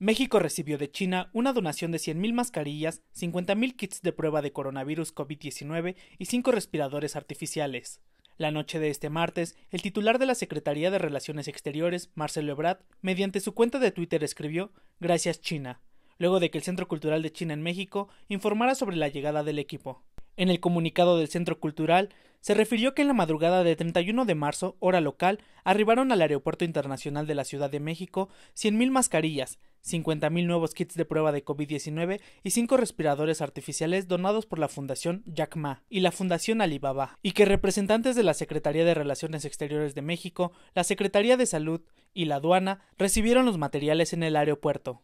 México recibió de China una donación de 100.000 mascarillas, 50.000 kits de prueba de coronavirus COVID-19 y 5 respiradores artificiales. La noche de este martes, el titular de la Secretaría de Relaciones Exteriores, Marcelo Ebrard, mediante su cuenta de Twitter escribió Gracias China, luego de que el Centro Cultural de China en México informara sobre la llegada del equipo. En el comunicado del Centro Cultural, se refirió que en la madrugada de 31 de marzo, hora local, arribaron al Aeropuerto Internacional de la Ciudad de México 100.000 mascarillas, 50.000 nuevos kits de prueba de COVID-19 y cinco respiradores artificiales donados por la Fundación Jack Ma y la Fundación Alibaba, y que representantes de la Secretaría de Relaciones Exteriores de México, la Secretaría de Salud y la aduana recibieron los materiales en el aeropuerto.